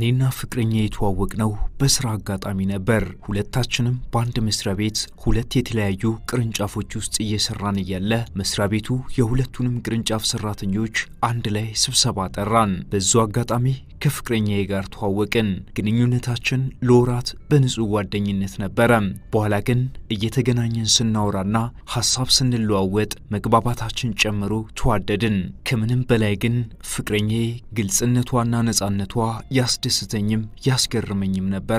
እኔና ፍቅረኛ ነው በስራ አጋጣሚ ነበር። ሁለታችንም በአንድ መስሪያ ቤት ሁለት የተለያዩ ቅርንጫፎች ውስጥ እየሰራን እያለ መስሪያ ቤቱ የሁለቱንም ቅርንጫፍ ሰራተኞች አንድ ላይ ስብሰባ ጠራን። በዙ አጋጣሚ ከፍቅረኛዬ ጋር ተዋወቅን። ግንኙነታችን ለወራት በንጹህ ጓደኝነት ነበረ። በኋላ ግን እየተገናኘን ስናወራና ሀሳብ ስንለዋወጥ መግባባታችን ጨምሮ ተዋደድን። ከምንም በላይ ግን ፍቅረኛዬ ግልጽነቷና ነፃነቷ ያስደስተኝም ያስገርመኝም ነበረ።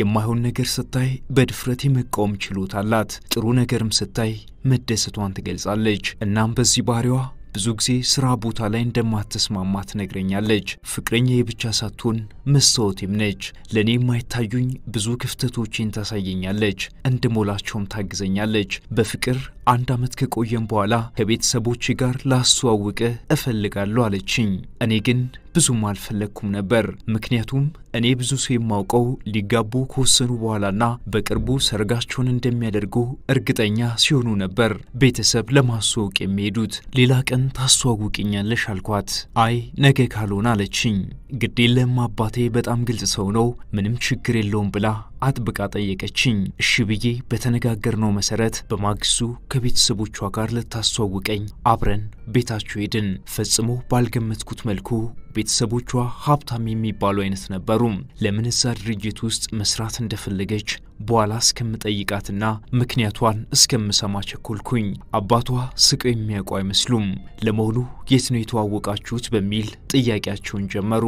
የማይሆን ነገር ስታይ በድፍረት የመቃወም ችሎታ አላት። ጥሩ ነገርም ስታይ መደሰቷን ትገልጻለች። እናም በዚህ ባህሪዋ ብዙ ጊዜ ስራ ቦታ ላይ እንደማትስማማ ትነግረኛለች። ፍቅረኛ ብቻ ሳትሆን መስታወቴም ነች። ለእኔ የማይታዩኝ ብዙ ክፍተቶችን ታሳየኛለች፣ እንድሞላቸውም ታግዘኛለች። በፍቅር አንድ ዓመት ከቆየም በኋላ ከቤተሰቦቼ ጋር ላስተዋውቅህ እፈልጋለሁ አለችኝ። እኔ ግን ብዙም አልፈለግኩም ነበር። ምክንያቱም እኔ ብዙ ሰው የማውቀው ሊጋቡ ከወሰኑ በኋላና በቅርቡ ሰርጋቸውን እንደሚያደርጉ እርግጠኛ ሲሆኑ ነበር ቤተሰብ ለማስተዋወቅ የሚሄዱት። ሌላ ቀን ታስተዋውቅኛለሽ አልኳት። አይ ነገ ካልሆነ አለችኝ። ግዴለም አባቴ በጣም ግልጽ ሰው ነው፣ ምንም ችግር የለውም ብላ አጥብቃ ጠየቀችኝ። እሺ ብዬ በተነጋገርነው መሰረት በማግሱ ከቤተሰቦቿ ጋር ልታስተዋውቀኝ አብረን ቤታቸው ሄድን። ፈጽሞ ባልገመትኩት መልኩ ቤተሰቦቿ ሀብታም የሚባሉ አይነት ነበሩ። ለምን እዛ ድርጅት ውስጥ መስራት እንደፈለገች በኋላ እስከምጠይቃትና ምክንያቷን እስከምሰማ ቸኮልኩኝ። አባቷ ስቀው የሚያውቁ አይመስሉም። ለመሆኑ የት ነው የተዋወቃችሁት? በሚል ጥያቄያቸውን ጀመሩ።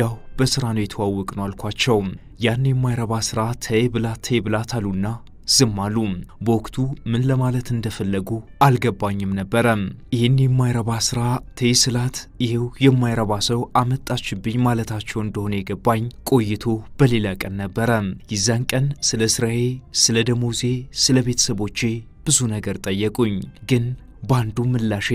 ያው በስራ ነው የተዋወቅ ነው አልኳቸው። ያን የማይረባ ስራ ተይ ብላ ተይ ብላ ታሉና ዝም አሉ። በወቅቱ ምን ለማለት እንደፈለጉ አልገባኝም ነበረ። ይህን የማይረባ ስራ ተይ ስላት ይሄው የማይረባ ሰው አመጣችብኝ ማለታቸው እንደሆነ የገባኝ ቆይቶ በሌላ ቀን ነበረ። ይዛን ቀን ስለ ስራዬ፣ ስለ ደሞዜ፣ ስለ ቤተሰቦቼ ብዙ ነገር ጠየቁኝ። ግን በአንዱ ምላሼ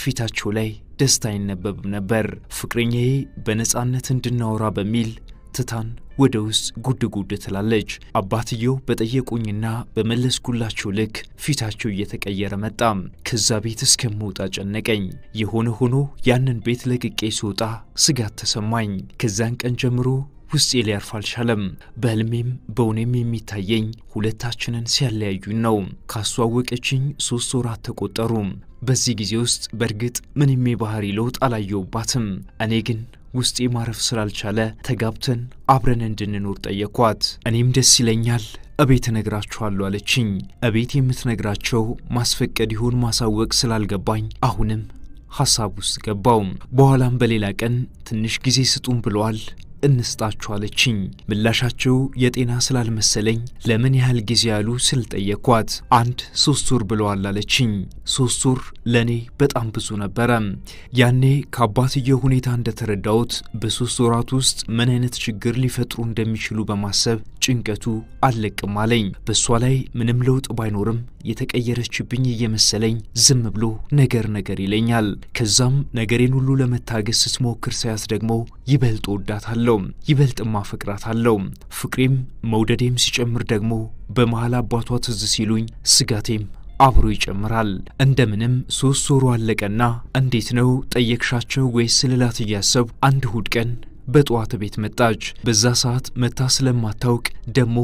ፊታቸው ላይ ደስታ አይነበብም ነበር። ፍቅረኛዬ በነፃነት እንድናወራ በሚል ትታን ወደ ውስጥ ጉድ ጉድ ትላለች። አባትየው በጠየቁኝና በመለስኩላቸው ልክ ፊታቸው እየተቀየረ መጣ። ከዛ ቤት እስከምወጣ ጨነቀኝ። የሆነ ሆኖ ያንን ቤት ለቅቄ ስወጣ ስጋት ተሰማኝ። ከዛን ቀን ጀምሮ ውስጤ ሊያርፍ አልቻለም። በህልሜም በእውኔም የሚታየኝ ሁለታችንን ሲያለያዩን ነው። ካስተዋወቀችኝ ሶስት ወራት ተቆጠሩ። በዚህ ጊዜ ውስጥ በእርግጥ ምንም የባህሪ ለውጥ አላየውባትም። እኔ ግን ውስጤ ማረፍ ስላልቻለ ተጋብተን አብረን እንድንኖር ጠየኳት። እኔም ደስ ይለኛል እቤት እነግራችኋለሁ አለችኝ። እቤት የምትነግራቸው ማስፈቀድ ይሆን ማሳወቅ ስላልገባኝ አሁንም ሐሳብ ውስጥ ገባው። በኋላም በሌላ ቀን ትንሽ ጊዜ ስጡን ብለዋል። እንስጣችኋለችኝ። ምላሻቸው የጤና ስላልመሰለኝ ለምን ያህል ጊዜ ያሉ ስል ጠየኳት። አንድ ሶስት ወር ብለዋል አለችኝ። ሶስት ወር ለእኔ በጣም ብዙ ነበረ። ያኔ ከአባትየው ሁኔታ እንደተረዳሁት በሶስት ወራት ውስጥ ምን አይነት ችግር ሊፈጥሩ እንደሚችሉ በማሰብ ጭንቀቱ አለቅም አለኝ። በእሷ ላይ ምንም ለውጥ ባይኖርም የተቀየረችብኝ እየመሰለኝ ዝም ብሎ ነገር ነገር ይለኛል። ከዛም ነገሬን ሁሉ ለመታገስ ስትሞክር ሳያት ደግሞ ይበልጥ ወዳታለሁ፣ ይበልጥም አፈቅራታለሁ። ፍቅሬም መውደዴም ሲጨምር ደግሞ በመሃል አባቷ ትዝ ሲሉኝ ስጋቴም አብሮ ይጨምራል። እንደምንም ሶስት ወሩ አለቀና እንዴት ነው ጠየቅሻቸው ወይስ ልላት እያሰብ አንድ እሁድ ቀን በጠዋት ቤት መጣች። በዛ ሰዓት መታ ስለማታውቅ ደግሞ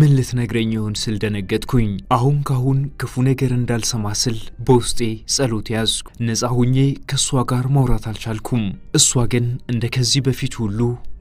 ምን ልትነግረኝ ይሆን ስል ደነገጥኩኝ። አሁን ካሁን ክፉ ነገር እንዳልሰማ ስል በውስጤ ጸሎት ያዝኩ። ነፃ ሁኜ ከእሷ ጋር ማውራት አልቻልኩም። እሷ ግን እንደ ከዚህ በፊት ሁሉ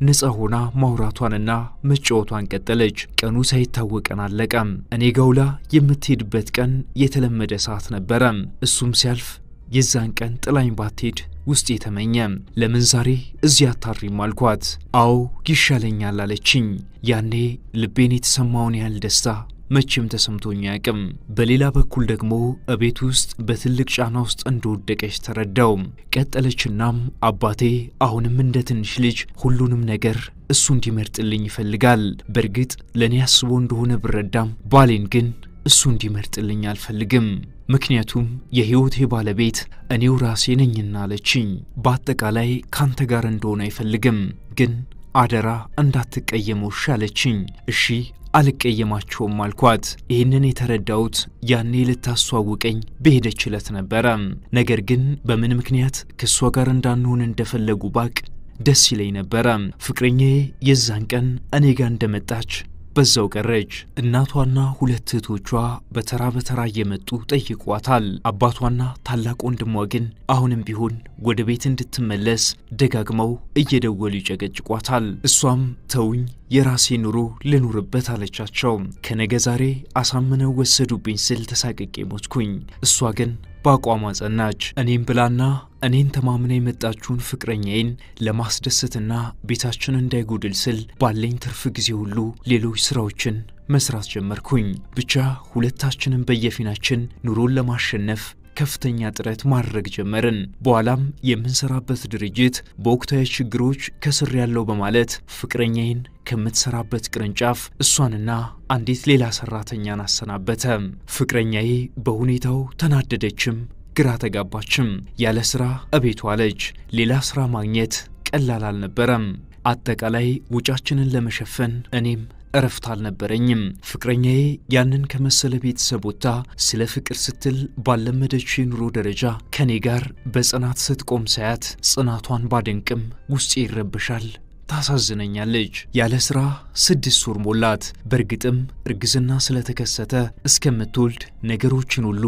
ነፃ ሆና ማውራቷንና መጫወቷን ቀጠለች። ቀኑ ሳይታወቀን አለቀም። እኔ ጋውላ የምትሄድበት ቀን የተለመደ ሰዓት ነበረ። እሱም ሲያልፍ የዛን ቀን ጥላኝ ባትሄድ ውስጥ የተመኘ ለምን ዛሬ እዚያ አታሪም አልኳት። አዎ ይሻለኛል አለችኝ። ያኔ ልቤን የተሰማውን ያህል ደስታ መቼም ተሰምቶኝ አያውቅም። በሌላ በኩል ደግሞ እቤት ውስጥ በትልቅ ጫና ውስጥ እንደወደቀች ተረዳው። ቀጠለችናም አባቴ አሁንም እንደ ትንሽ ልጅ ሁሉንም ነገር እሱ እንዲመርጥልኝ ይፈልጋል። በእርግጥ ለእኔ አስቦ እንደሆነ ብረዳም ባሌን ግን እሱ እንዲመርጥልኝ አልፈልግም። ምክንያቱም የሕይወቴ ባለቤት እኔው ራሴ ነኝና አለችኝ። በአጠቃላይ ካንተ ጋር እንደሆነ አይፈልግም፣ ግን አደራ እንዳትቀየመው እሺ አለችኝ። እሺ አልቀየማቸውም አልኳት። ይህንን የተረዳሁት ያኔ ልታስተዋውቀኝ በሄደች ዕለት ነበረ። ነገር ግን በምን ምክንያት ከእሷ ጋር እንዳንሆን እንደፈለጉ ባቅ ደስ ይለኝ ነበረ። ፍቅረኛዬ የዛን ቀን እኔ ጋር እንደመጣች በዛው ቀረች። እናቷና ሁለት እህቶቿ በተራ በተራ እየመጡ ጠይቋታል። አባቷና ታላቅ ወንድሟ ግን አሁንም ቢሆን ወደ ቤት እንድትመለስ ደጋግመው እየደወሉ ይጨቀጭቋታል። እሷም ተውኝ የራሴ ኑሮ ልኑርበት አለቻቸው። ከነገ ዛሬ አሳምነው ወሰዱብኝ ስል ተሳቅቄ ሞትኩኝ። እሷ ግን በአቋሟ ጸናች። እኔም ብላና እኔን ተማምና የመጣችውን ፍቅረኛዬን ለማስደሰትና ቤታችን እንዳይጎድል ስል ባለኝ ትርፍ ጊዜ ሁሉ ሌሎች ስራዎችን መስራት ጀመርኩኝ። ብቻ ሁለታችንም በየፊናችን ኑሮን ለማሸነፍ ከፍተኛ ጥረት ማድረግ ጀመርን። በኋላም የምንሰራበት ድርጅት በወቅታዊ ችግሮች ከስር ያለው በማለት ፍቅረኛዬን ከምትሰራበት ቅርንጫፍ እሷንና አንዲት ሌላ ሰራተኛን አሰናበተ። ፍቅረኛዬ በሁኔታው ተናደደችም፣ ግራ ተጋባችም። ያለ ስራ እቤቷ አለች። ሌላ ስራ ማግኘት ቀላል አልነበረም። አጠቃላይ ውጫችንን ለመሸፈን እኔም እረፍት አልነበረኝም። ፍቅረኛዬ ያንን ከመሰለ ቤተሰብ ወጥታ ስለ ፍቅር ስትል ባለመደች የኑሮ ደረጃ ከኔ ጋር በጽናት ስትቆም ሳያት ጽናቷን ባደንቅም ውስጤ ይረብሻል። ታሳዝነኛለች። ያለ ስራ ስድስት ወር ሞላት። በእርግጥም እርግዝና ስለተከሰተ እስከምትወልድ ነገሮችን ሁሉ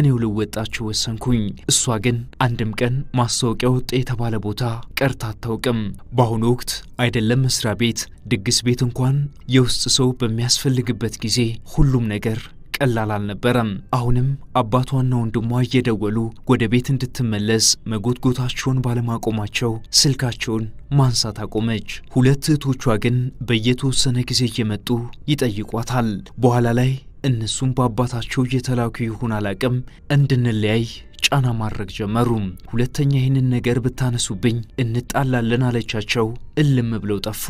እኔው ልወጣችሁ ወሰንኩኝ። እሷ ግን አንድም ቀን ማስታወቂያ ወጣ የተባለ ቦታ ቀርታ አታውቅም። በአሁኑ ወቅት አይደለም መስሪያ ቤት፣ ድግስ ቤት እንኳን የውስጥ ሰው በሚያስፈልግበት ጊዜ ሁሉም ነገር ቀላል አልነበረም። አሁንም አባቷና ወንድሟ እየደወሉ ወደ ቤት እንድትመለስ መጎትጎታቸውን ባለማቆማቸው ስልካቸውን ማንሳት አቆመች። ሁለት እህቶቿ ግን በየተወሰነ ጊዜ እየመጡ ይጠይቋታል። በኋላ ላይ እነሱም በአባታቸው እየተላኩ ይሁን አላቅም እንድንለያይ ጫና ማድረግ ጀመሩ። ሁለተኛ ይህንን ነገር ብታነሱብኝ እንጣላለን አለቻቸው። እልም ብለው ጠፉ።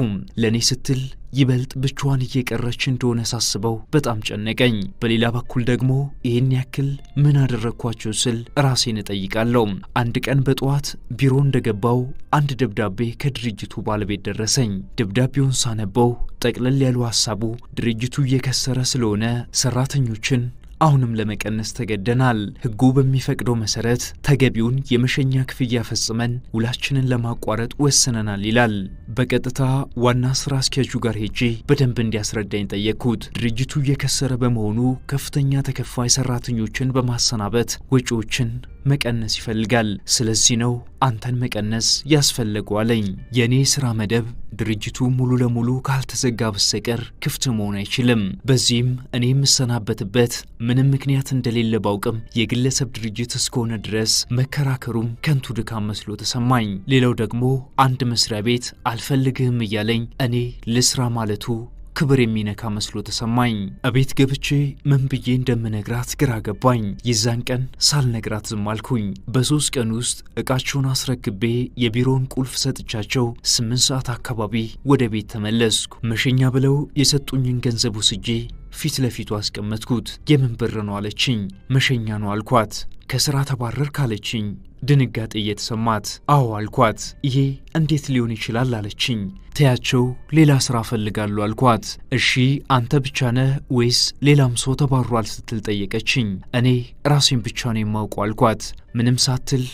ለእኔ ስትል ይበልጥ ብቻዋን እየቀረች እንደሆነ ሳስበው በጣም ጨነቀኝ። በሌላ በኩል ደግሞ ይህን ያክል ምን አደረግኳቸው ስል ራሴን እጠይቃለሁ። አንድ ቀን በጠዋት ቢሮ እንደገባው አንድ ደብዳቤ ከድርጅቱ ባለቤት ደረሰኝ። ደብዳቤውን ሳነበው ጠቅለል ያሉ ሀሳቡ ድርጅቱ እየከሰረ ስለሆነ ሰራተኞችን አሁንም ለመቀነስ ተገደናል። ህጉ በሚፈቅደው መሰረት ተገቢውን የመሸኛ ክፍያ ፈጽመን ውላችንን ለማቋረጥ ወስነናል ይላል። በቀጥታ ዋና ስራ አስኪያጁ ጋር ሄጄ በደንብ እንዲያስረዳኝ ጠየቅኩት። ድርጅቱ እየከሰረ በመሆኑ ከፍተኛ ተከፋይ ሰራተኞችን በማሰናበት ወጪዎችን መቀነስ ይፈልጋል። ስለዚህ ነው አንተን መቀነስ ያስፈለገው አለኝ። የእኔ ስራ መደብ ድርጅቱ ሙሉ ለሙሉ ካልተዘጋ በስተቀር ክፍት መሆን አይችልም። በዚህም እኔ የምሰናበትበት ምንም ምክንያት እንደሌለ ባውቅም የግለሰብ ድርጅት እስከሆነ ድረስ መከራከሩም ከንቱ ድካም መስሎ ተሰማኝ። ሌላው ደግሞ አንድ መስሪያ ቤት አልፈልግህም እያለኝ እኔ ልስራ ማለቱ ክብር የሚነካ መስሎ ተሰማኝ። እቤት ገብቼ ምን ብዬ እንደምነግራት ግራ ገባኝ። የዛን ቀን ሳልነግራት ዝም አልኩኝ። በሶስት ቀን ውስጥ እቃቸውን አስረክቤ የቢሮውን ቁልፍ ሰጥቻቸው ስምንት ሰዓት አካባቢ ወደ ቤት ተመለስኩ። መሸኛ ብለው የሰጡኝን ገንዘብ ወስጄ ፊት ለፊቱ አስቀመጥኩት። የምን ብር ነው አለችኝ። መሸኛ ነው አልኳት። ከስራ ተባረር ካለችኝ ድንጋጤ እየተሰማት አዎ አልኳት። ይሄ እንዴት ሊሆን ይችላል አለችኝ። ተያቸው ሌላ ስራ ፈልጋሉ አልኳት። እሺ አንተ ብቻ ነህ ወይስ ሌላም ሰው ተባሯል ስትል ጠየቀችኝ። እኔ ራሴን ብቻ ነው የማውቀው አልኳት። ምንም ሳትል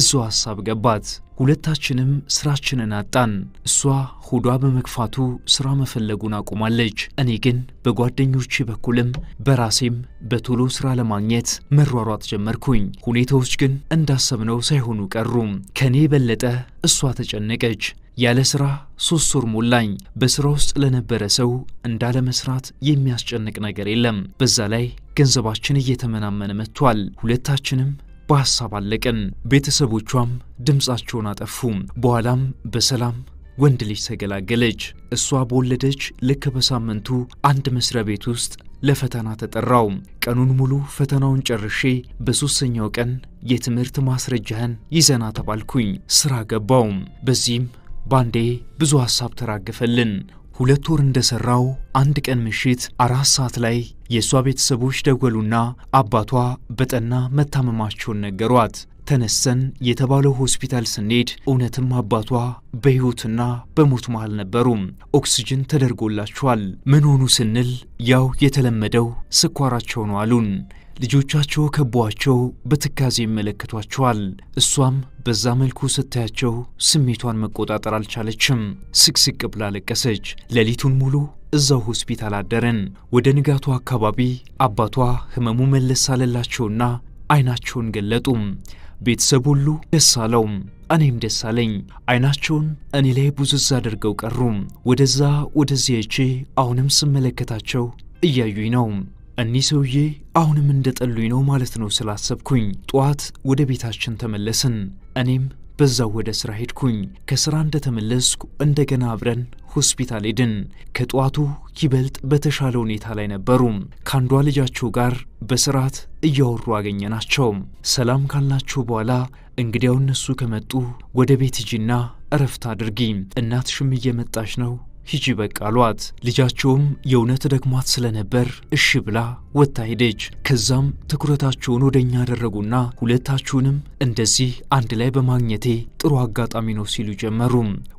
እዙ ሀሳብ ገባት። ሁለታችንም ስራችንን አጣን። እሷ ሆዷ በመግፋቱ ስራ መፈለጉን አቁማለች። እኔ ግን በጓደኞቼ በኩልም በራሴም በቶሎ ስራ ለማግኘት መሯሯጥ ጀመርኩኝ። ሁኔታዎች ግን እንዳሰብነው ሳይሆኑ ቀሩም። ከእኔ የበለጠ እሷ ተጨነቀች። ያለ ስራ ሶስት ወር ሞላኝ። በስራ ውስጥ ለነበረ ሰው እንዳለመስራት የሚያስጨንቅ ነገር የለም። በዛ ላይ ገንዘባችን እየተመናመነ መጥቷል። ሁለታችንም በሐሳብ አለቅን። ቤተሰቦቿም ድምፃቸውን አጠፉ። በኋላም በሰላም ወንድ ልጅ ተገላገለች። እሷ በወለደች ልክ በሳምንቱ አንድ መስሪያ ቤት ውስጥ ለፈተና ተጠራው። ቀኑን ሙሉ ፈተናውን ጨርሼ በሦስተኛው ቀን የትምህርት ማስረጃህን ይዘና ተባልኩኝ። ስራ ገባው። በዚህም ባንዴ ብዙ ሐሳብ ተራገፈልን። ሁለት ወር እንደሰራው አንድ ቀን ምሽት አራት ሰዓት ላይ የእሷ ቤተሰቦች ደወሉና አባቷ በጠና መታመማቸውን ነገሯት። ተነሰን የተባለው ሆስፒታል ስንሄድ እውነትም አባቷ በሕይወትና በሞት መሃል ነበሩ። ኦክስጅን ተደርጎላቸዋል። ምን ሆኑ ስንል ያው የተለመደው ስኳራቸው ነው አሉን። ልጆቻቸው ከቧቸው በትካዜ ይመለከቷቸዋል። እሷም በዛ መልኩ ስታያቸው ስሜቷን መቆጣጠር አልቻለችም። ስቅስቅ ብላ ለቀሰች። ሌሊቱን ሙሉ እዛው ሆስፒታል አደረን። ወደ ንጋቱ አካባቢ አባቷ ህመሙ መለስ አለላቸውና አይናቸውን ገለጡም። ቤተሰብ ሁሉ ደስ አለው። እኔም ደስ አለኝ። አይናቸውን እኔ ላይ ቡዝዝ አድርገው ቀሩ። ወደዛ ወደዚህ ሄጄ አሁንም ስመለከታቸው እያዩኝ ነው። እኒህ ሰውዬ አሁንም እንደጠሉኝ ነው ማለት ነው ስላሰብኩኝ ጠዋት ወደ ቤታችን ተመለስን። እኔም በዛው ወደ ስራ ሄድኩኝ። ከስራ እንደተመለስኩ እንደገና አብረን ሆስፒታል ሄድን። ከጠዋቱ ይበልጥ በተሻለ ሁኔታ ላይ ነበሩ። ከአንዷ ልጃቸው ጋር በስርዓት እያወሩ አገኘ ናቸው። ሰላም ካልናቸው በኋላ እንግዲያው እነሱ ከመጡ ወደ ቤት ሂጂና እረፍት አድርጊ፣ እናትሽም እየመጣች ነው ሂጂ በቃ አሏት። ልጃቸውም የእውነት ደግሟት ስለነበር እሺ ብላ ወጥታ ሄደች። ከዛም ትኩረታቸውን ወደ እኛ አደረጉና ሁለታችሁንም እንደዚህ አንድ ላይ በማግኘቴ ጥሩ አጋጣሚ ነው ሲሉ ጀመሩ።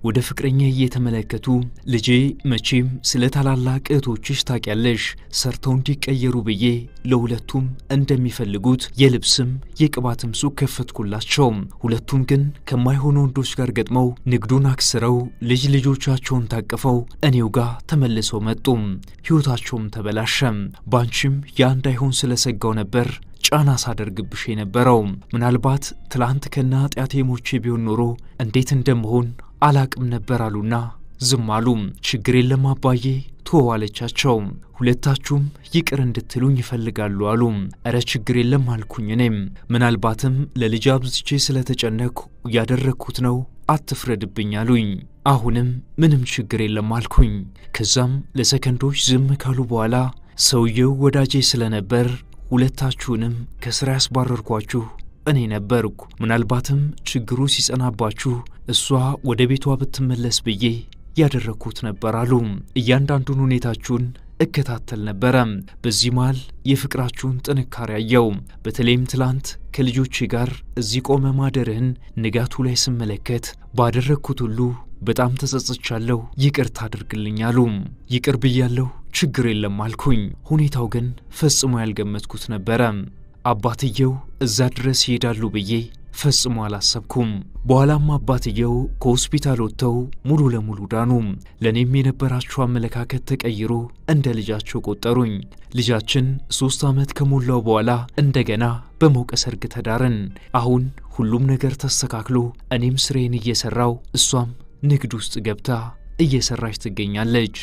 ወደ ፍቅረኛ እየተመለከቱ ልጄ መቼም ስለ ታላላቅ እህቶችሽ ታውቂያለሽ፣ ሰርተው እንዲቀየሩ ብዬ ለሁለቱም እንደሚፈልጉት የልብስም የቅባትም ሱቅ ከፈትኩላቸው። ሁለቱም ግን ከማይሆኑ ወንዶች ጋር ገጥመው ንግዱን አክስረው ልጅ ልጆቻቸውን ታቅፈው እኔው ጋር ተመልሰው መጡ። ሕይወታቸውም ተበላሸም ባንቺም ያ እንዳይሆን ስለሰጋው ነበር ጫና ሳደርግብሽ የነበረው። ምናልባት ትላንት ከነ ኃጢአቴ ቢሆን ኖሮ እንዴት እንደመሆን አላቅም ነበር አሉና ዝም አሉ። ችግር የለም አባዬ ሁለታችሁም ይቅር እንድትሉኝ ይፈልጋሉ አሉ። እረ ችግር የለም አልኩኝ። እኔም ምናልባትም ለልጅ አብዝቼ ስለተጨነኩ እያደረግኩት ነው አትፍረድብኝ አሉኝ። አሁንም ምንም ችግር የለም አልኩኝ። ከዛም ለሰከንዶች ዝም ካሉ በኋላ ሰውየው ወዳጄ ስለነበር ሁለታችሁንም ከሥራ ያስባረርኳችሁ እኔ ነበርኩ። ምናልባትም ችግሩ ሲጸናባችሁ እሷ ወደ ቤቷ ብትመለስ ብዬ ያደረግኩት ነበር አሉ። እያንዳንዱን ሁኔታችሁን እከታተል ነበረ። በዚህ መሃል የፍቅራችሁን ጥንካሬ አየው። በተለይም ትላንት ከልጆቼ ጋር እዚህ ቆመ ማደርህን ንጋቱ ላይ ስመለከት ባደረግኩት ሁሉ በጣም ተጸጽቻለሁ፣ ይቅር አድርግልኝ አሉ። ይቅር ብያለሁ ችግር የለም አልኩኝ። ሁኔታው ግን ፈጽሞ ያልገመትኩት ነበረ። አባትየው እዛ ድረስ ይሄዳሉ ብዬ ፈጽሞ አላሰብኩም። በኋላም አባትየው ከሆስፒታል ወጥተው ሙሉ ለሙሉ ዳኑ። ለእኔም የነበራቸው አመለካከት ተቀይሮ እንደ ልጃቸው ቆጠሩኝ። ልጃችን ሶስት ዓመት ከሞላው በኋላ እንደገና በሞቀ ሰርግ ተዳርን። አሁን ሁሉም ነገር ተስተካክሎ እኔም ስሬን እየሰራው እሷም ንግድ ውስጥ ገብታ እየሰራች ትገኛለች።